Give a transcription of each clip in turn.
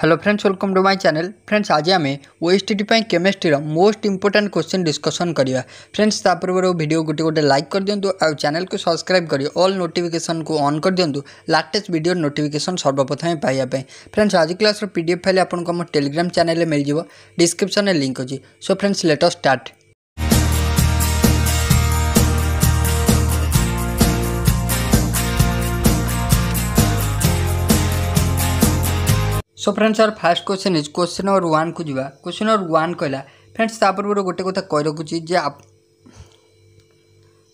hello friends welcome to my channel friends आज आम OSTT chemistry most important question discussion करा friends ता पूर्व भिडियो गोटे गोटे लाइक कर दिंतु आ चैनल को सब्सक्राइब कर ऑल नोटिफिकेशन को ऑन कर दिंतु लेटेस्ट भिडियो नोटिफिकेशन सर्वप्रथम पाइबा फ्रेंड्स आज क्लास पीडीएफ फाइल आपको टेलीग्राम चैनल मिल जाव डिस्क्रिप्सन लिंक अच्छी so friends let start so friends our first question is question number one को जी क्वेश्चन नंबर वन कहला फ्रेंड्स ता पूर्व गोटे कथा कह रखुची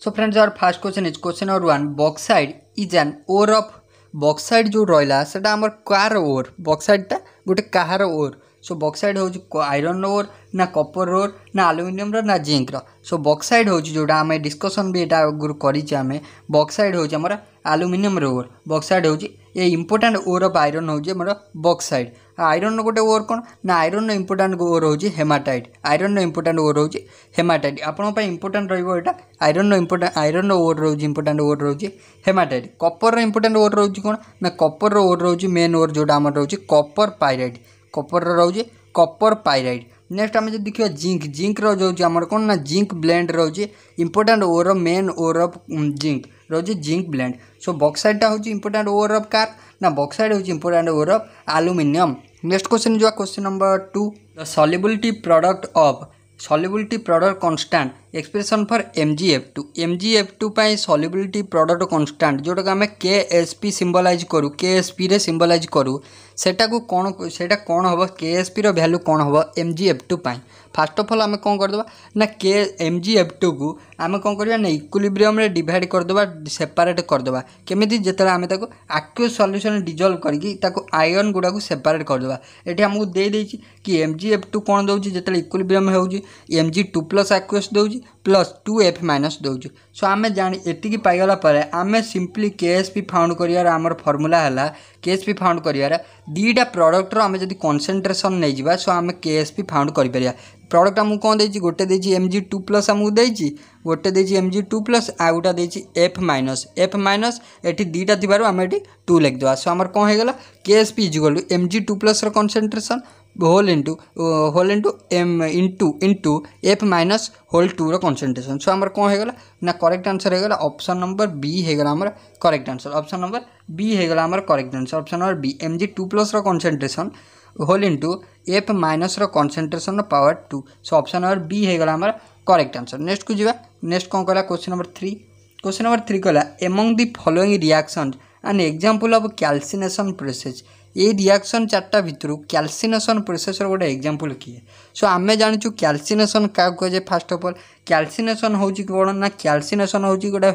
so friends our first question is question number one bauxite is an ore of bauxite जो रहा से आम कार ओर बक्साइडटा गोटे कार ओर ସୋ ବକ୍ସାଇଡ଼୍ ହେଉଛି ଆଇରନ୍ ରୋର୍ ନା କପର୍ ରୋର୍ ନା ଆଲୁମିନିୟମ୍ର ନା ଜିଙ୍କର ସୋ ବକ୍ସାଇଡ଼୍ ହେଉଛି ଯେଉଁଟା ଆମେ ଡିସ୍କସନ୍ ବି ଏଇଟା ଆଗରୁ କରିଛେ ଆମେ ବକ୍ସାଇଡ଼୍ ହେଉଛି ଆମର ଆଲୁମିନିୟମ୍ ରୋର୍ ବକ୍ସାଇଡ଼୍ ହେଉଛି a important ore of iron ହେଉଛି ଆମର ବକ୍ସାଇଡ଼୍ ଆଇରନ୍ର ଗୋଟେ ଓର୍ କ'ଣ ନା ଆଇରନ୍ର ଇମ୍ପୋର୍ଟାଣ୍ଟ ଓର୍ ହେଉଛି ହେମାଟାଇଟ୍ ଆଇରନ୍ର ଇମ୍ପୋର୍ଟାଣ୍ଟ ଓର୍ ହେଉଛି ହେମାଟାଇଟ୍ ଆପଣଙ୍କ ପାଇଁ ଇମ୍ପୋର୍ଟାଣ୍ଟ ରହିବ ଏଇଟା ଆଇରନ୍ର ଇମ୍ପୋର୍ଟାଣ୍ଟ ଆଇରନ୍ର ଓର୍ ରହୁଛି ଇମ୍ପୋର୍ଟାଣ୍ଟ ଓର୍ ରହୁଛି ହେମାଟାଇଟ୍ କପର୍ର ଇମ୍ପୋର୍ଟାଣ୍ଟ ଓର୍ ରହୁଛି କ'ଣ ନା କପର୍ର ଓର୍ ରହୁଛି ମେନ୍ ଓର୍ ଯେଉଁଟା ଆମର ରହୁଛି କପର୍ ପାଇରାଇଟ୍ କପରର ରହୁଛି କପର ପାଇରାଇଟ୍ ନେକ୍ସଟ ଆମେ ଯଦି ଦେଖିବା ଜିଙ୍କ ଜିଙ୍କର ରହୁଛି ଆମର କ'ଣ ନା ଜିଙ୍କ ବ୍ଲେଣ୍ଡ ରହୁଛି important ore of main ore of zinc ରହୁଛି ଜିଙ୍କ ବ୍ଲେଣ୍ଡ ସୋ ବକ୍ସାଇଡ଼୍ଟା ହେଉଛି ଇମ୍ପୋର୍ଟାଣ୍ଟ ଓର୍ ଅଫ୍ କାର୍ ନା ବକ୍ସାଇଡ଼୍ ହେଉଛି important ore of aluminium next question ଯିବା question number two the solubility product of solubility product constant expression for M G F two M G F two solubility product constant जोटा आम के SP P symbolize करूँ के S P रे symbolize करूँ कौन सेटा कौन हम के एस पी रैल्यू कौन हम M G F two first of all आम कौन करदे ना के एम जी एफ टू को आम कौन करवा ना इक्विलिब्रियम रे करदे सेपरेट करदे केमी जिते आम आक्यू सल्यूसन डिजल्व करके आयन गुड़ा को सेपरेट करदे ये आमको दे कि एम जी एफ टू कौन दौर जिते इक्विलिब्रियम होम M G two plus aqueous दौर प्लस टू एफ माइनस दौ सो आम जाक पाईगलापर आम simply K S P found कर फर्मूला है के एस पी फाउंड कर दीटा प्रडक्टर आम जब कनसेंट्रेसन नहीं जा सो आम के एस पी फाउंड कर प्रडक्ट मुझे कौन दे गोटे एम जि टू प्लस आमको दे गोटे एम जि टू प्लस आ गोटा देफ माइनस एफ माइनस ये दुईटा थी आम ये टू लिखिद सो आम कौन होगा K S P equal to M G two plus concentration whole into whole into M into into F minus whole टूर कनसेट्रेसन सो आमर कौन होगा ना करेक्ट आंसर होगा ऑप्शन नंबर बी होगा आमर correct answer option number B होगा आमर correct answer option number B M G two plus concentration whole into F minus concentration power two so option number B होगा correct answer next को जी next कौन कहला question number three question number three कहला among the following reaction and example of calcination process ଏଇ reaction ଚାରିଟା ଭିତରୁ କ୍ୟାଲସିନେସନ୍ ପ୍ରୋସେସ୍ର ଗୋଟେ ଏକ୍ଜାମ୍ପଲ୍ କିଏ ସୋ ଆମେ ଜାଣିଛୁ କ୍ୟାଲସିନେସନ୍ କାହାକୁ କୁହାଯାଏ ଫାର୍ଷ୍ଟ ଅଫ୍ ଅଲ୍ କ୍ୟାଲସିନେସନ୍ ହେଉଛି କ'ଣ ନା କ୍ୟାଲସିନେସନ୍ ହେଉଛି ଗୋଟେ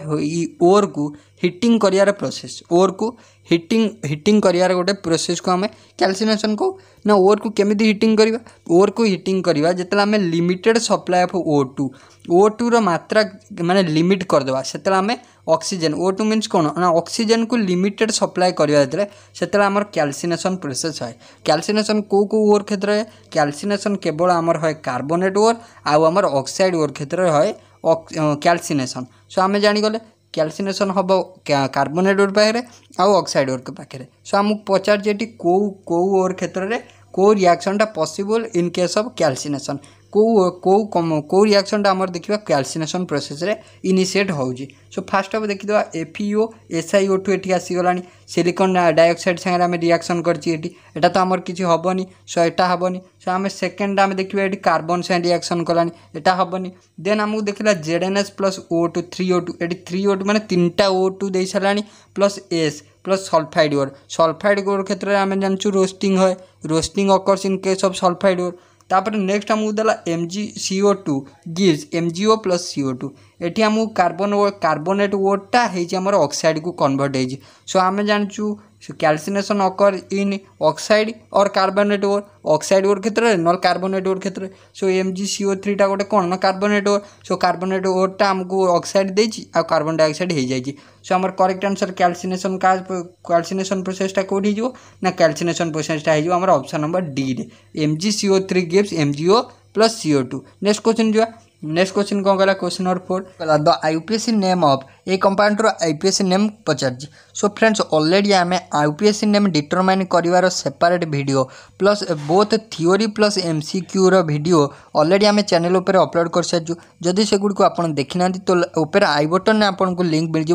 ଓର୍କୁ ହିଟିଂ କରିବାର ପ୍ରୋସେସ୍ ଓର୍କୁ हिटिंग हिटिंग कर गोटे प्रोसेस को आम क्यासीनेसन को ना ओर को केमी हिट करवा ओर को हिट करवा जो आम limited supply of O two O टूर मात्रा मैंने लिमिट करदे से आम अक्सीजेन ओ टू मीनस कौन ना अक्सीजेन को लिमिटेड सप्लाए करवा से आम क्यासीनेसन प्रोसेस है क्यासीनेसन कौ ओर क्षेत्र है क्यासीनेसन केवल आमर है कार्बोनेट ओर आउ आम अक्साइड ओर क्षेत्र है क्यासीनेसन सो आम जाणीगले କ୍ୟାଲସିନେସନ୍ ହେବ କାର୍ବୋନେଟ୍ ଓର୍ ପାଖରେ ଆଉ ଅକ୍ସାଇଡ଼୍ ଓର୍ ପାଖରେ ସୋ ଆମକୁ ପଚାରୁଛି ଏଠି କେଉଁ କେଉଁ ଓର୍ କ୍ଷେତ୍ରରେ କେଉଁ ରିଆକ୍ସନ୍ଟା possible in case of calcination କେଉଁ କେଉଁ କେଉଁ ରିଆକ୍ସନଟା ଆମର ଦେଖିବା କ୍ୟାଲସିନେସନ୍ ପ୍ରୋସେସ୍ରେ ଇନିସିଏଟ୍ ହେଉଛି ସୋ ଫାର୍ଷ୍ଟ ଅଫ୍ ଦେଖିଦେବା ଏଫିଓ ଏସ୍ଆଇଓ ଟୁ ଏଠି ଆସିଗଲାଣି ସିଲିକନ୍ ଡାଇଅକ୍ସାଇଡ଼ ସାଙ୍ଗରେ ଆମେ ରିଆକ୍ସନ୍ କରିଛି ଏଠି ଏଟା ତ ଆମର କିଛି ହେବନି ସୋ ଏଟା ହେବନି ସୋ ଆମେ ସେକେଣ୍ଡ ଆମେ ଦେଖିବା ଏଠି କାର୍ବନ୍ ସାଙ୍ଗେ ରିଆକ୍ସନ୍ କଲାଣି ଏଟା ହେବନି ଦେନ୍ ଆମକୁ ଦେଖିଲା Z N S plus O two three O two ଏଠି ଥ୍ରୀ ଓ ଟୁ ମାନେ ତିନିଟା ଓ ଟୁ ଦେଇସାରିଲାଣି plus S plus sulphide ore sulphide ore क्षेत्र में आम जानचु रोस्टिंग है roasting occurs in case of sulphide ore ତାପରେ ନେକ୍ସଟ ଆମକୁ ଦେଲା M G C O two gives M G O plus C O two ये आम कार्बन कार्बोनेट वोडटा होमर अक्साइड को कनभर्ट हो सो आम जानचु क्यासीनेसन अकर इन अक्साइड और कार्बोनेट वोड अक्साइड वोड क्षेत्र में नल कार्बोनेट वोड क्षेत्र में सो एम जि सीओ थ्रीटा गोटे कौन न कार्बोनेट वोड सो कार्बोनेट वोडटा आमको अक्साइड दे कार्बन डाइअक्साइड हो जाए सो आम करेक्ट आंसर क्यासीनेसन का क्यासीनेसन प्रोसेसटा कौटी हो क्यासीनेसन प्रोसेसटा होम्सन नंबर डी M G CO three gives M G O plus CO two next question जुआ नेक्स्ट क्वेश्चन कौन कहला क्वेश्चन नंबर फोर कहला the IUPAC name of a compound IUPAC name पचार सो फ्रेंड्स अलरेडी आम आईपीएससी नेम डिटरमाइन कर separate भिड plus both theory plus एम रो वीडियो ऑलरेडी आम चेल अपलोड कर सारी जदि से को आप देखी तो उपर आई बटन आपन को लिंक मिल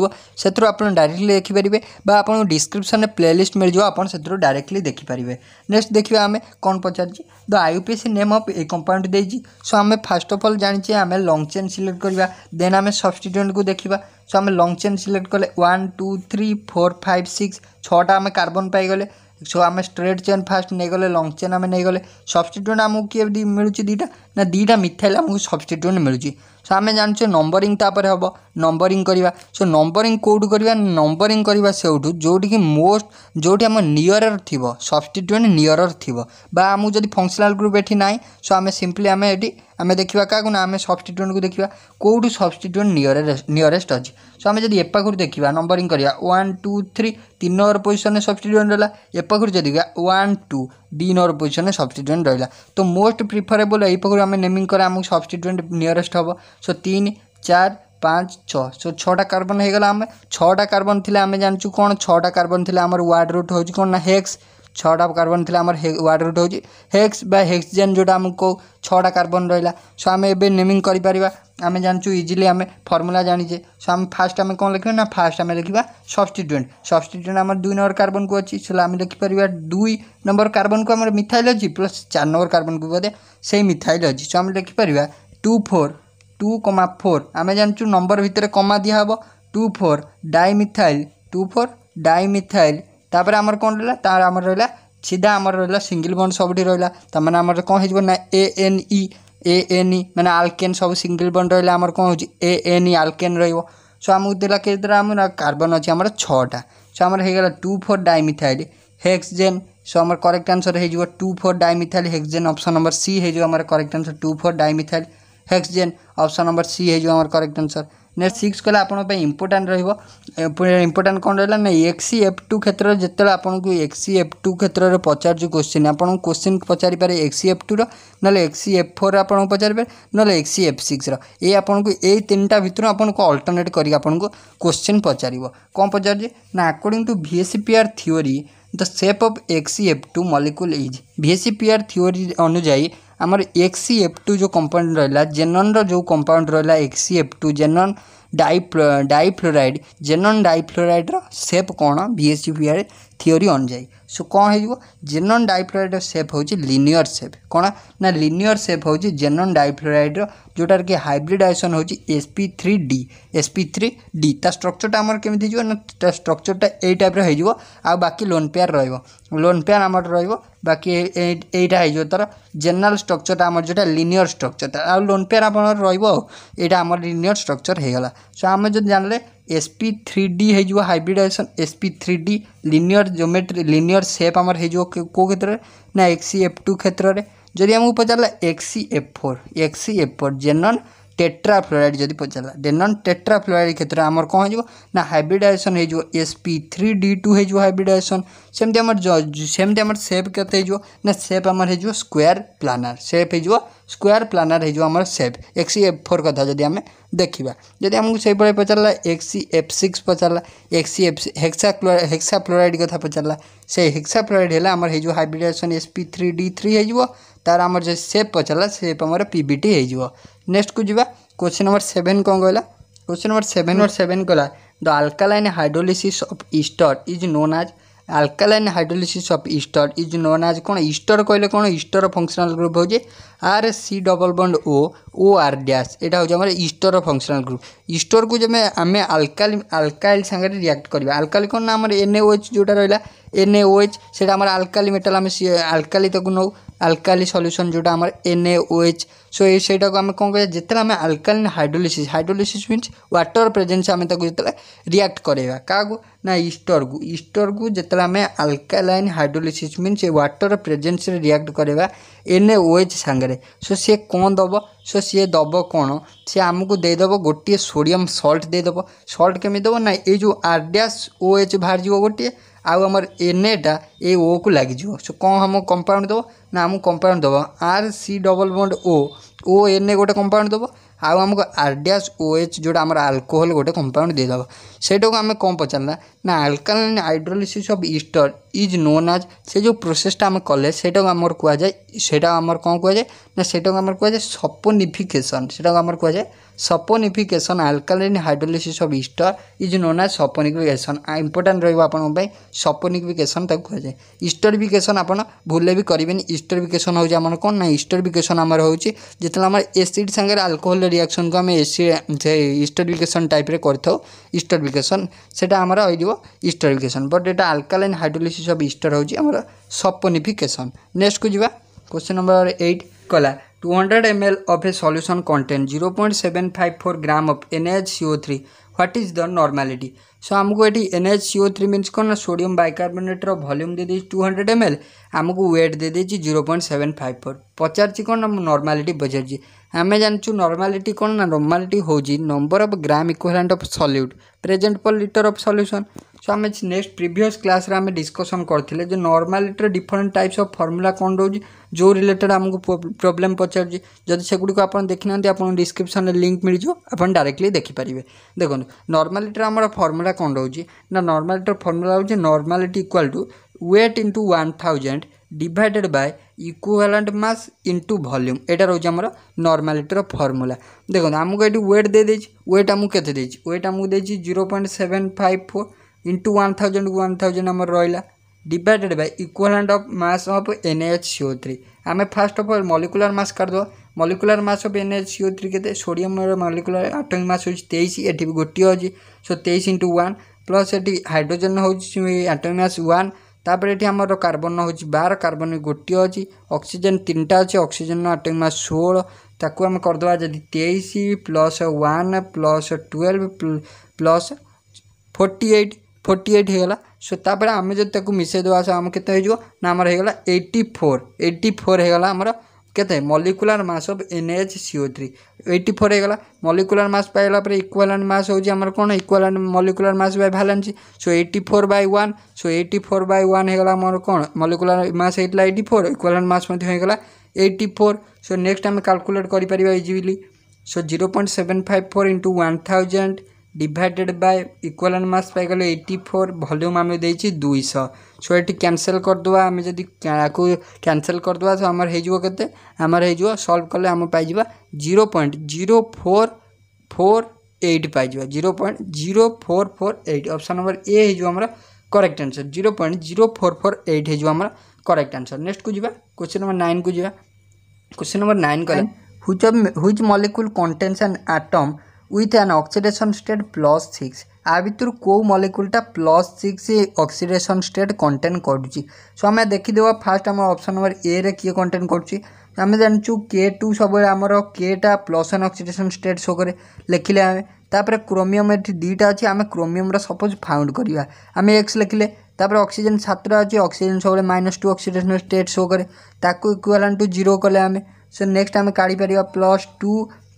से आप डायरेक्टली देखिपारे बा आप डिस्क्रिप्सन प्ले लिस्ट मिल आप डायरेक्टली देखिपारे नेक्स्ट देखिए आम कौन पचार the IUPAC name of a compound दे सो आम फास्ट अफ अल जानी ଆମେ ଲଙ୍ଗ୍ ଚେନ୍ ସିଲେକ୍ଟ କରିବା ଦେନ୍ ଆମେ ସବଷ୍ଟିଟ୍ୟୁଏଣ୍ଟକୁ ଦେଖିବା ସୋ ଆମେ ଲଙ୍ଗ୍ ଚେନ୍ ସିଲେକ୍ଟ କଲେ one two three four five six ଛଅଟା ଆମେ କାର୍ବନ୍ ପାଇଗଲେ সো আমি স্ট্রেট চেন ফার্স্ট নেইগলে লং চেন আমি নেইগলে সবস্টিট্যুয়েন্ট আমাকে কি মিলুছি দুইটা না দুইটা মিথাইলে আমাকে সবস্টিট্যুয়েন্ট মিলুছি সো আমি জানুছে নম্বরিং তাপরে হব নম্বরিং করা সো নম্বরিং কোটু করা নম্বরিং করা সেইটু যেটিকি মোস্ট যেটি আমার নিয়রর থিব সবস্টিট্যুয়েন্ট নিয়রর থিব বা আমি যদি ফংশনাল গ্রুপ এটি নাই সো আমি সিম্পলি আমি এটি आम देखा क्या ना आम सब्सट्यूट को देखा कौटू सब्सट्यूट नियरेस्ट अच्छे सो आम जब एपाखर देखा नंबरिंग करा वन टू थ्री तीन नंबर पोजिशन सब्सट्यूट रहा एपाखर जब देखा वन टू दी नंबर पोजिशन सब्सट्यूट रहा तो मोस्ट प्रिफरेबल यही पाखर आम नेमिंग करा आमको सब्सट्यूट नियरेस्ट हम सो तीन चार पाँच छः सो छा कार्बन हो गला आम छटा कार्बन थी आम जानचु कौन छा कार्बन थी आम वार्ड रूट हूँ कौन ना हेक्स ଛଅଟା କାର୍ବନ ଥିଲା ଆମର ୱାର୍ଡ଼ ରୁଟ୍ ହେଉଛି ହେକ୍ସ ବା ହେକ୍ସିଜେନ୍ ଯେଉଁଟା ଆମକୁ ଛଅଟା କାର୍ବନ୍ ରହିଲା ସୋ ଆମେ ଏବେ ନେମିଂ କରିପାରିବା ଆମେ ଜାଣିଛୁ ଇଜିଲି ଆମେ ଫର୍ମୁଲା ଜାଣିଛେ ସୋ ଆମେ ଫାଷ୍ଟ ଆମେ କ'ଣ ଲେଖିବା ନା ଫାଷ୍ଟ ଆମେ ଲେଖିବା ସବଷ୍ଟିଟ୍ୟୁଏଣ୍ଟ ସବଷ୍ଟିଟ୍ୟୁଏଣ୍ଟ ଆମର ଦୁଇ ନମ୍ବର କାର୍ବନକୁ ଅଛି ସେ ଆମେ ଲେଖିପାରିବା ଦୁଇ ନମ୍ବର କାର୍ବନକୁ ଆମର ମିଥାଇଲ୍ ଅଛି ପ୍ଲସ୍ ଚାରି ନମ୍ବର କାର୍ବନକୁ ବୋଧେ ସେଇ ମିଥାଇଲ୍ ଅଛି ସୋ ଆମେ ଲେଖିପାରିବା two four two comma four ଆମେ ଜାଣିଛୁ ନମ୍ବର ଭିତରେ କମା ଦିଆହେବ two four dimethyl two four dimethyl ତାପରେ ଆମର କ'ଣ ରହିଲା ତାର ଆମର ରହିଲା ସିଧା ଆମର ରହିଲା ସିଙ୍ଗିଲ୍ ବଣ୍ଡ ସବୁଠି ରହିଲା ତାମାନେ ଆମର କ'ଣ ହେଇଯିବ ନା ଏ ଏନ୍ ଇ ଏ ଏନ୍ ଇ ମାନେ ଆଲକେନ୍ ସବୁ ସିଙ୍ଗିଲ୍ ବଣ୍ଡ ରହିଲା ଆମର କ'ଣ ହେଉଛି ଏ ଏନ୍ ଇ ଆଲକେନ୍ ରହିବ ସୋ ଆମକୁ ଦେଲା କେତେଟା ଆମର କାର୍ବନ୍ ଅଛି ଆମର ଛଅଟା ସୋ ଆମର ହେଇଗଲା two four dimethyl hexane so আমার করেক্ট আনসার হয়ে যাব two four dimethyl hexane option number C হয়ে যাব আমার correct answer two four dimethyl hexane option number C হয়ে যাব আমার করেক্ট আনসার ନେକ୍ସଟ ସିକ୍ସ କଲେ ଆପଣଙ୍କ ପାଇଁ ଇମ୍ପୋର୍ଟାଣ୍ଟ ରହିବ ଇମ୍ପୋର୍ଟାଣ୍ଟ କ'ଣ ରହିଲା ନା ଏକ୍ସ ସି ଏଫ୍ ଟୁ କ୍ଷେତ୍ରରେ ଯେତେବେଳେ ଆପଣଙ୍କୁ ଏକ୍ସ ସି ଏଫ୍ ଟୁ କ୍ଷେତ୍ରରେ ପଚାରୁଛି କୋଶ୍ଚିନ୍ ଆପଣଙ୍କୁ କୋଶ୍ଚିନ୍ ପଚାରିପାରେ ଏକ୍ସ ସି ଏଫ୍ ଟୁର ନହେଲେ ଏକ୍ସ ସି ଏଫ୍ ଫୋର୍ ଆପଣଙ୍କୁ ପଚାରିପାରେ ନହେଲେ ଏକ୍ସ ସି ଏଫ୍ ସିକ୍ସର ଏ ଆପଣଙ୍କୁ ଏଇ ତିନିଟା ଭିତରୁ ଆପଣଙ୍କୁ ଅଲ୍ଟରନେଟ୍ କରିକି ଆପଣଙ୍କୁ କୋଶ୍ଚିନ୍ ପଚାରିବ କ'ଣ ପଚାରୁଛି ନା according to V S C P R theory the shape of X C F two molecule is V S C P R theory ଅନୁଯାୟୀ आमर एक्सी एफ टू जो कंपाउंड रहा जेनन रो कंपाउंड रहा X C F two xenon di difluoride xenon डाइफ्लोराइड्र shape कौन V S P R theory अनुजाई so କ'ଣ ହେଇଯିବ ଜେନନ୍ ଡାଇଫ୍ଲୋରାଇଡ଼୍ର ସେପ୍ ହେଉଛି ଲିନିୟର୍ ସେପ୍ କ'ଣ ନା ଲିନିୟର୍ ସେପ୍ ହେଉଛି ଜେନନ୍ ଡାଇଫ୍ଲୋରାଇଡ଼୍ର ଯେଉଁଟାର କି ହାଇବ୍ରିଡ଼ାଇସନ୍ ହେଉଛି S P three D S P three D ତା ଷ୍ଟ୍ରକ୍ଚର୍ଟା ଆମର କେମିତି ହେଇଯିବ ନା ତା ଷ୍ଟ୍ରକ୍ଚର୍ଟା ଏଇ ଟାଇପ୍ର ହେଇଯିବ ଆଉ ବାକି ଲୋନ୍ ପେୟାର୍ ରହିବ ଲୋନ୍ ପେୟାର୍ ଆମର ରହିବ ବାକି ଏଇଟା ହେଇଯିବ ତା'ର ଜେନେରାଲ୍ ଷ୍ଟ୍ରକ୍ଚର୍ଟା ଆମର ଯେଉଁଟା ଲିନିୟର୍ ଷ୍ଟ୍ରକ୍ଚର୍ଟା ଆଉ ଲୋନ୍ ପେୟାର୍ ଆପଣଙ୍କର ରହିବ ଆଉ ଏଇଟା ଆମର ଲିନିୟର୍ ଷ୍ଟ୍ରକ୍ଚର୍ ହେଇଗଲା ସୋ ଆମେ ଯଦି ଜାଣିଲେ एस पी थ्री डी हो hybridisation S P three D linear geometry linear shape आमर हो कौ क्षेत्र ना एक्सी एफ टू क्षेत्र में जदि आमको पचारा X C F four X C F four xenon tetrafluoride जब पचार टेट्रा टेट्राफ्लोराइड क्षेत्र में आम कौन हो हाइब्रिडाइसन हो एसपी थ्री डी टू हो हाइब्रिडाइसन सेमती आम सेमती सेप के ना सेप आम हो स्क्र प्लानार सेप हो स्क्र प्लानार हो सेप एक्सी एफ फोर कथा जब आम देखा जब आमको से पचारा एक्सी एफ सिक्स पचारा एक्सी एफ हेक्सा हेक्साफ्लोराइड कथ पचारा से हेक्साफ्लोराइड है आम हो hybridisation S P three D three हो तार आम जो सेप पचारा सेप आम ପି ବି ଟି ହେଇଯିବ क्वेश्चन नंबर सेवेन कौन कहला क्वेश्चन नंबर सेवेन और सेवेन कहला the alkaline hydrolysis of ester is known as alkaline hydrolysis of ester is known as କ'ଣ ଇଷ୍ଟର କହିଲେ କ'ଣ ଇଷ୍ଟର ଫଙ୍କସନାଲ୍ ଗ୍ରୁପ୍ ହେଉଛି R C double bond O O R dash ଏଇଟା ହେଉଛି ଆମର ester functional group ଇଷ୍ଟରକୁ ଯେବେ ଆମେ ଆଲକାଲି ଆଲକାଇଲ୍ ସାଙ୍ଗରେ ରିଆକ୍ଟ କରିବା ଆଲକାଲି କ'ଣ ନା ଆମର ଏନ୍ଏଓଏଚ୍ ଯେଉଁଟା ରହିଲା ଏନ୍ଏଓଏଚ୍ ସେଇଟା ଆମର ଆଲକାଲି ମେଟାଲ୍ ଆମେ ଆଲକାଲି ତାକୁ ନେଉ ଆଲକାଲି ସଲ୍ୟୁସନ୍ ଯେଉଁଟା ଆମର ଏନ୍ଏଓଏଚ୍ সো এই সেইটাকে আমি কম করা যেতে আমি alkaline hydrolysis hydrolysis means water presence আমি তাকে যেতে রিয়াক্ট করাইবা কাহু না ইষ্টরকু ইষ্টরকু যেতে আমি আলকালাইন হাইড্রোলিসিস মিন্স এই ওয়াটর প্রেজেন্সরে রিয়াক্ট করাইবা এনএওএচ সাংরে সো সে কম দেব ସୋ ସିଏ ଦେବ କ'ଣ ସିଏ ଆମକୁ ଦେଇଦେବ ଗୋଟିଏ ସୋଡ଼ିୟମ୍ ସଲ୍ଟ ଦେଇଦେବ ସଲ୍ଟ କେମିତି ଦେବ ନା ଏଇ ଯେଉଁ ଆର୍ ଡ୍ୟାସ୍ ଓ ଏଚ୍ ବାହାରିଯିବ ଗୋଟିଏ ଆଉ ଆମର ଏନ୍ ଏଟା ଏ ଓକୁ ଲାଗିଯିବ ସୋ କ'ଣ ଆମକୁ କମ୍ପାଉଣ୍ଡ ଦେବ ନା ଆମକୁ କମ୍ପାଉଣ୍ଡ ଦେବ R C double bond O O N A ଗୋଟେ କମ୍ପାଉଣ୍ଡ ଦେବ ଆଉ ଆମକୁ ଆର୍ ଡ୍ୟାସ୍ ଓ ଏଚ୍ ଯେଉଁଟା ଆମର ଆଲକୋହଲ୍ ଗୋଟେ କମ୍ପାଉଣ୍ଡ ଦେଇଦେବ ସେଇଟାକୁ ଆମେ କ'ଣ ପଚାରିଲା ନା alkaline hydrolysis of ester is known as ସେ ଯେଉଁ ପ୍ରୋସେସ୍ଟା ଆମେ କଲେ ସେଇଟାକୁ ଆମର କୁହାଯାଏ ସେଇଟା ଆମର କ'ଣ କୁହାଯାଏ ନା ସେଇଟାକୁ ଆମର କୁହାଯାଏ ସପୋନିଫିକେସନ୍ ସେଇଟାକୁ ଆମର କୁହାଯାଏ saponification alkaline hydrolysis of ester is known as saponification important ରହିବ ଆପଣଙ୍କ ପାଇଁ ସପୋନିଫିକେସନ୍ ତାକୁ କୁହାଯାଏ ଇଷ୍ଟରିଫିକେସନ୍ ଆପଣ ଭୁଲେ ବି କରିବେନି ଇଷ୍ଟରିଫିକେସନ୍ ହେଉଛି ଆମର କ'ଣ ନା ଇଷ୍ଟରିଫିକେସନ୍ ଆମର ହେଉଛି ଯେତେବେଳେ ଆମର ଏସିଡ଼୍ ସାଙ୍ଗରେ ଆଲକୋହଲ ରିଆକ୍ସନ୍କୁ ଆମେ ଏସି ସେ ଇଷ୍ଟରିଫିକେସନ୍ ଟାଇପ୍ରେ କରିଥାଉ ଇଷ୍ଟରିଫିକେସନ୍ ସେଇଟା ଆମର ରହିଯିବ ଇଷ୍ଟରିଫିକେସନ୍ ବଟ୍ ଏଇଟା ଆଲକାଲାଇନ୍ ହାଇଡ୍ରୋଲିସିସ୍ ସବୁ ষ্টার ହେଉଛି ଆମର ସପୋନିଫିକେସନ୍ ନେକ୍ସଟକୁ ଯିବା ଏଇଟ୍ କଲା two M L of a solution question zero eight seven five four gram of N H C O three of is the normality so ଆମକୁ so N H C O three means କଣ sodium बाइकार्बोनेट्र volume volume the two hundred M L आमको weight दे the zero point seven five four पचार कौन ना normality पचार ଆମେ ଜାଣିଛୁ ନର୍ମାଲିଟି କଣ ନା नर्मालीट ହେଉଛି number of gram equivalent of solute present per litre of solution so आम नेक्स्ट प्रिभस क्लास आम डिस्कसन करते जो normality different types of formula कौन रोज जो रिलेटेड आमको प्रोब्लेम पचार जदि सेगुड़ी आप देखी ना आप डिस्क्रिप्सन लिंक मिल जाए आप डायरेक्टली देखिपारे देखो नर्माल लिटर आम फर्मुला कौन रोज ना नर्माल लिटर फर्मुला रोचे normality equal to weight into one thousand divided by equivalent mass into volume এটা রয়েছে আমার নর্মালিটির ফর্মুলা দেখুন আমাকে এটি ওয়েট দিয়ে দিয়েছি ওয়েট আমি কেতে দিয়েছি ওয়েট আমি দিয়েছি zero point seven five four into one থাউজেন্ডକୁ ୱାନ୍ ଥାଉଜେଣ୍ଡ ଆମର ରହିଲା divided by equivalent of mass of N H C O three আমি first of all molecular mass কাটিদেবা molecular mass of N H C O three কেতে সোডিয়ামর মলিকুলার আটমিক মাস হচ্ছে তেইশ এটি গোটিয়ে অছি সো তেইশ ইন্টু ওয়ান প্লস এটি হাইড্রোজেন হচ্ছে আটমিক মাস ওয়ান তাপরে এটি আমার কার্বন হচ্ছে বার কার্বন গোটিয়ে অছি অক্সিজেন তিনটা অছে অক্সিজেন আটমিক মাস ষোল তাকে আমি করদেবা যদি তেইশ plus one plus twelve plus forty eight forty eight ହୋଇଗଲା ସୋ ତା'ପରେ ଆମେ ଯଦି ତାକୁ ମିଶାଇ ଦେବା ସହ ଆମ କେତେ ହୋଇଯିବ ନା ଆମର ହୋଇଗଲା ଏଇଟି ଫୋର୍ ଏଇଟି ଫୋର୍ ହୋଇଗଲା ଆମର କେତେ molecular mass of N H C O three eighty four ହୋଇଗଲା ମଲିକୁଲାର ମାସ୍ ପାଇଗଲା ପରେ ଇକ୍ୱାଲାଣ୍ଟ ମାସ୍ ହେଉଛି ଆମର କ'ଣ equivalent molecular mass by valence so eighty four by one so eighty four by one ହୋଇଗଲା ଆମର କ'ଣ ମଲିକୁଲାର ମାସ୍ ହେଇଥିଲା ଏଇଟି ଫୋର୍ ଇକ୍ୱାଲାଣ୍ଟ ମାସ୍ ମଧ୍ୟ ହୋଇଗଲା ଏଇଟି ଫୋର୍ ସୋ ନେକ୍ସଟ ଆମେ କାଲକୁଲେଟ୍ କରିପାରିବା easily so zero point seven five four into one thousand divided by equal mass पाइल eighty four volume आम दे दुई सो ये क्यासल करदे आम जब क्यासल करदे तो आमर होते आमर हो सल्व कले आम पाइज zero point zero four four eight पाइज zero point zero four four eight option number A होगा correct answer zero point zero four four eight होगा करेक्ट आंसर नेक्स्ट को जी क्वेश्चन नंबर नाइन को जी क्वेश्चन नंबर नाइन कले हुई हुई molecule contains and atom with an oxidation state plus six ଆ ଭିତରୁ କେଉଁ ମଲିକ୍ୟୁଲ୍ଟା plus six oxidation state contain କରୁଛି ସୋ ଆମେ ଦେଖିଦେବା ଫାର୍ଷ୍ଟ ଆମ ଅପସନ୍ ନମ୍ବର ଏରେ କିଏ କଣ୍ଟେନ୍ କରୁଛି ଆମେ ଜାଣିଛୁ କେ ଟୁ ସବୁବେଳେ ଆମର କେଟା ପ୍ଲସ୍ ଅନ୍ ଅକ୍ସିଡେସନ୍ ଷ୍ଟେଟ୍ ସୋ କରେ ଲେଖିଲେ ଆମେ ତାପରେ କ୍ରୋମିୟମ୍ ଏଠି ଦୁଇଟା ଅଛି ଆମେ କ୍ରୋମିୟମ୍ର ସପୋଜ୍ ଫାଉଣ୍ଡ କରିବା ଆମେ ଏକ୍ସ ଲେଖିଲେ ତାପରେ ଅକ୍ସିଜେନ୍ ସାତଟା ଅଛି ଅକ୍ସିଜେନ୍ ସବୁବେଳେ minus two oxidation state so କରେ ତାକୁ ଇକ୍ୱାଲାନ୍ ଟୁ ଜିରୋ କଲେ ଆମେ ସୋ ନେକ୍ସଟ ଆମେ କାଢ଼ିପାରିବା plus two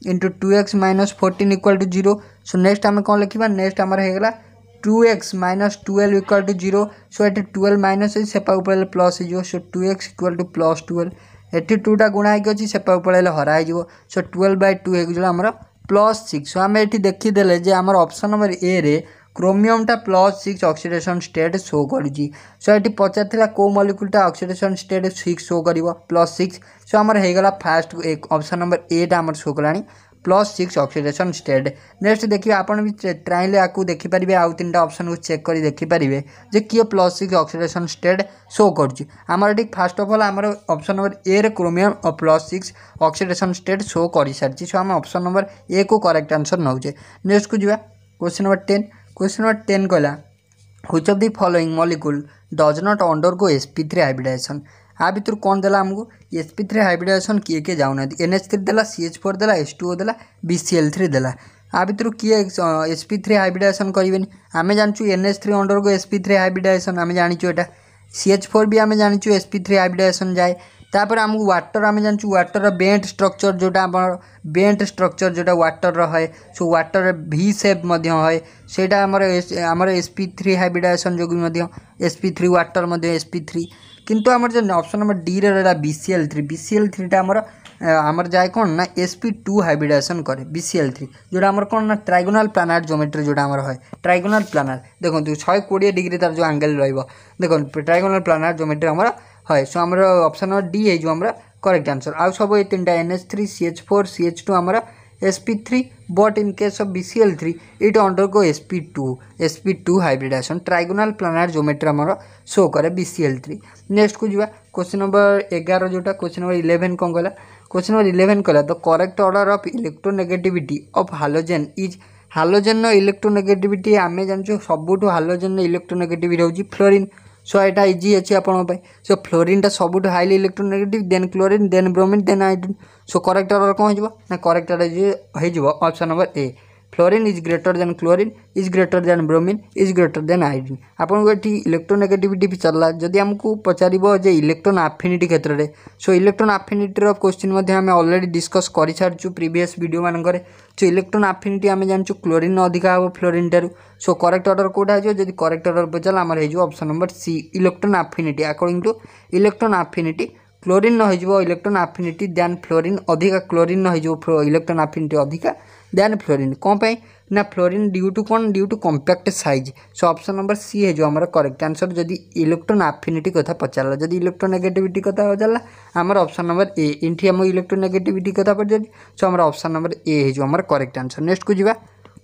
into two x minus fourteen equal to zero so next आम कौन लिखा नेक्स्ट आम होगा two x minus twelve equal to zero so ये टुएल्व माइनस अच्छी पड़े प्लस हो so two x equal to plus twelve एटी टूटा गुणा होगी सेपा पड़े हरा हो सो टुवेल्व बै टू हो आमर प्लस सिक्स सो आम ये देखीदे आम अप्सन नंबर ए रे କ୍ରୋମିୟମଟା plus six oxidation state show କରୁଛି ସୋ ଏଠି ପଚାରିଥିଲା କେଉଁ ମଲିକୁଲଟା ଅକ୍ସିଡେସନ୍ ଷ୍ଟେଟ୍ ସିକ୍ସ ଶୋ କରିବ ପ୍ଲସ୍ ସିକ୍ସ ସୋ ଆମର ହେଇଗଲା ଫାଷ୍ଟ ଅପସନ୍ ନମ୍ବର ଏଟା ଆମର ଶୋ କଲାଣି plus six oxidation state next ଦେଖିବେ ଆପଣ ବି ଟ୍ରାଏଲେ ଆକୁ ଦେଖିପାରିବେ ଆଉ ତିନିଟା ଅପସନ୍କୁ ଚେକ୍ କରି ଦେଖିପାରିବେ ଯେ କିଏ plus six oxidation state show କରୁଛି ଆମର ଏଠି ଫାଷ୍ଟ ଅଫ୍ ଅଲ୍ ଆମର ଅପସନ୍ ନମ୍ବର ଏରେ chromium plus six oxidation state show କରିସାରିଛି ସୋ ଆମେ ଅପସନ୍ ନମ୍ବର ଏକୁ କରେକ୍ଟ ଆନ୍ସର୍ ନେଉଛେ ନେକ୍ସଟକୁ ଯିବା question number ten question ten कहला 10 of the following molecule does not under SP three hybridisation आ भितर कौन देला आमको एसपी थ्री हाइब्रिडेसन किए किए जाऊना एन एच थ्री दे सी एच फोर देला एस टू ओ देला थ्री देला आ भितर किए एसपी थ्री हाइब्रिडेसन करेनि आम जानचु N H three under SP three hybridisation आम जानूँ एटा सी एच फोर भी आम जानू एसपी थ्री हाइब्रिडेसन जाए ତାପରେ ଆମକୁ ୱାଟର୍ ଆମେ ଜାଣିଛୁ ୱାଟର୍ର ବେଣ୍ଟ ଷ୍ଟ୍ରକ୍ଚର୍ ଯେଉଁଟା ଆମର ବେଣ୍ଟ ଷ୍ଟ୍ରକ୍ଚର୍ ଯେଉଁଟା ୱାଟର୍ର ହଏ ସୋ ୱାଟର୍ର ଭି ସେପ୍ ମଧ୍ୟ ହଏ ସେଇଟା ଆମର ଆମର ଏସ୍ ପି ଥ୍ରୀ ହାଇବ୍ରିଡ଼ାଇଜେସନ୍ ଯୋଗୁଁ ମଧ୍ୟ ଏସ୍ ପି ଥ୍ରୀ ୱାଟର୍ ମଧ୍ୟ ଏସ୍ ପି ଥ୍ରୀ କିନ୍ତୁ ଆମର ଯେଉଁ ଅପସନ୍ ନମ୍ବର ଡିରେ ରହିଲା B C L three B C L ଥ୍ରୀଟା ଆମର ଆମର ଯାଏ କ'ଣ ନା ଏସ୍ ପି ଟୁ ହାଇବ୍ରିଡ଼ାଇଜେସନ୍ କରେ ବି ସି ଏଲ୍ ଥ୍ରୀ ଯେଉଁଟା ଆମର କ'ଣ ନା ଟ୍ରାଇଗୋନାଲ୍ ପ୍ଲାନାର୍ ଜୋମେଟ୍ରି ଯେଉଁଟା ଆମର ହଏ ଟ୍ରାଇଗୋନାଲ୍ ପ୍ଲାନାର୍ ଦେଖନ୍ତୁ ଶହେ କୋଡ଼ିଏ ଡିଗ୍ରୀ ତା'ର ଯେଉଁ ଆଙ୍ଗେଲ୍ ରହିବ ଦେଖନ୍ତୁ ଟ୍ରାଇଗୋନାଲ୍ ପ୍ଲାନାର୍ ଜୋମେଟ୍ରି ଆମର হয় সো আমরা অপশন অর ডি আই জউ আমরা करेक्ट आंसर आ सब ए तीनटा NH3 CH4 CH2 আমরা SP3 but in case of BCl3 it undergo SP2 SP2 hybridisation trigonal planar geometry আমরা শো করে BCl3 নেক্সট ক জিবা কোশ্চেন নাম্বার 11 জোটা কোশ্চেন নাম্বার 11 কলা কোশ্চেন নাম্বার 11 কলা the correct order of electronegativity of halogen is halogen নো electronegativity আমি জানছো সবটু হ্যালোজেন ইলেকট্রোনেগেটিভিটি রহি ফ্লোরিন सो यहाँ इजी अच्छे आप सो फ्लोरीनटा सब highly electronegative then chlorine then bromine then iodine सो करेक्ट अर्डर कौन हो करेक्ट अर्डर हो number A fluorine is greater than chlorine is greater than bromine is greater than iodine ଆପଣଙ୍କୁ ଏଠି ଇଲେକ୍ଟ୍ରୋନେଗେଟିଭିଟି ପଚାରିଲା ଯଦି ଆମକୁ ପଚାରିବ ଯେ ଇଲେକ୍ଟ୍ରୋନ୍ ଆଫିନିଟି କ୍ଷେତ୍ରରେ ସୋ ଇଲେକ୍ଟ୍ରୋନ୍ ଆଫିନିଟିର କୋଶ୍ଚିନ୍ ମଧ୍ୟ ଆମେ ଅଲରେଡ଼ି ଡିସ୍କସ୍ କରିସାରିଛୁ ପ୍ରିଭିୟସ୍ ଭିଡ଼ିଓମାନଙ୍କରେ ସୋ ଇଲେକ୍ଟ୍ରୋନ୍ ଆଫିନିଟି ଆମେ ଜାଣିଛୁ କ୍ଲୋରିନ୍ ଅଧିକା ହେବ ଫ୍ଲୋରିନ୍ ଠାରୁ ସୋ କରେକ୍ଟ ଅର୍ଡ଼ର କେଉଁଟା ହେଇଯିବ ଯଦି କରେକ୍ଟ ଅର୍ଡ଼ର ପଚାରିଲା ଆମର ହେଇଯିବ option number C electron affinity according to electron affinity chlorine হয়ে ইলেকট্রন আফিনিটি দ্যান ফ্লোরিন অধিকা ক্লোরিন হয়ে ইলেকট্রন আফিনিটি অধিকা देन फ्लोरीन कौन पे ना फ्लोरीन ड्यू टू कौन due to compact size so option number C है जो आम करेक्ट आंसर जब इलेक्ट्रोन आफिनिटी कथा पचारा जदि इलेक्ट्रोनेगेटिविटी कथा पचारा आम ऑप्शन नंबर ए इंटर आम इलेक्ट्रोनेगेटिविटी कथा पचार सो आम ऑप्शन नंबर ए है आम करेक्ट आंसर नेक्स्ट को जी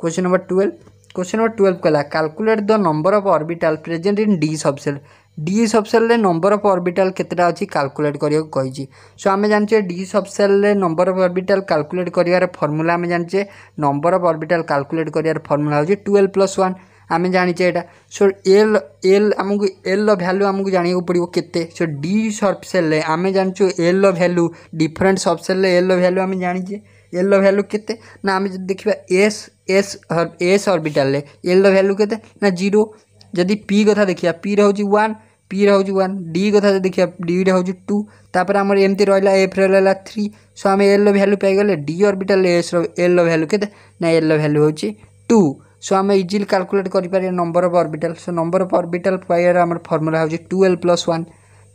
question number twelve question number twelve कहला calculate the number of orbital present in D subshell D সবসেলে নম্বর অফ অরবিটাল কেতেটা অছি ক্যালকুলেট করা কইছি সো আমি জানছে ডি সবসেলে নম্বর অফ অরবিটাল ক্যালকুলেট করার ফর্মুলা আমি জানছে নম্বর অফ অরবিটাল ক্যালকুলেট করার ফর্মুলা হচ্ছে টুয়েলভ প্লস ওয়ান আমি জানিছে এটা সো এল এল আমি এল ভ্যালু আমি জাঁয়া পড়ব কেতে সো ডি সবসেলে আমি জানিছু এল ভ্যালু ডিফরেন্ট সবসেলে এল ভ্যালু আমি জানিছে এল ভ্যালু কেতে না আমি যদি দেখা এস এস এস অরবিটালে এল ভ্যালু কেতে না জিরো ଯଦି ପି କଥା ଦେଖିବା ପି ହେଉଛି ୱାନ୍ ପି ହେଉଛି ୱାନ୍ ଡି କଥା ଯଦି ଦେଖିବା ଡିରେ ହେଉଛି ଟୁ ତାପରେ ଆମର ଏମିତି ରହିଲା ଏଫ୍ରେ ରହିଲା ଥ୍ରୀ ସୋ ଆମେ ଏଲ୍ର ଭ୍ୟାଲୁ ପାଇଗଲେ ଡି ଅର୍ବିଟାଲ୍ ଏସ୍ର ଏଲ୍ର ଭ୍ୟାଲୁ କେତେ ନା ଏଲ୍ର ଭ୍ୟାଲୁ ହେଉଛି ଟୁ সো আমি ইজিলি ক্যালকুলেট করে পারি number of orbital so number of orbital পাইবার আমার ফর্মুলা হচ্ছে two L plus one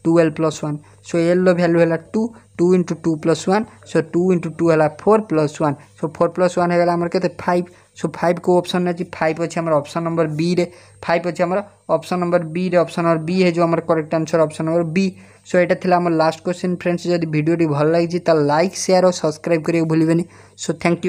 twelve plus one so এল্র ভ্যালু হল two two into two plus one so two into two है four plus one so four plus one হয়ে five so five five so five अच्छी five अच्छे आम number B रे five अच्छे आम अप्सन नंबर बी रे अप्सन नंबर बी है जो आम correct answer option number B so ये लास्ट क्वेश्चन फ्रेंड्स जब भिडियो भल लगी लाइक सेयार और सब्सक्राइब करके भूलें सो थैंक यू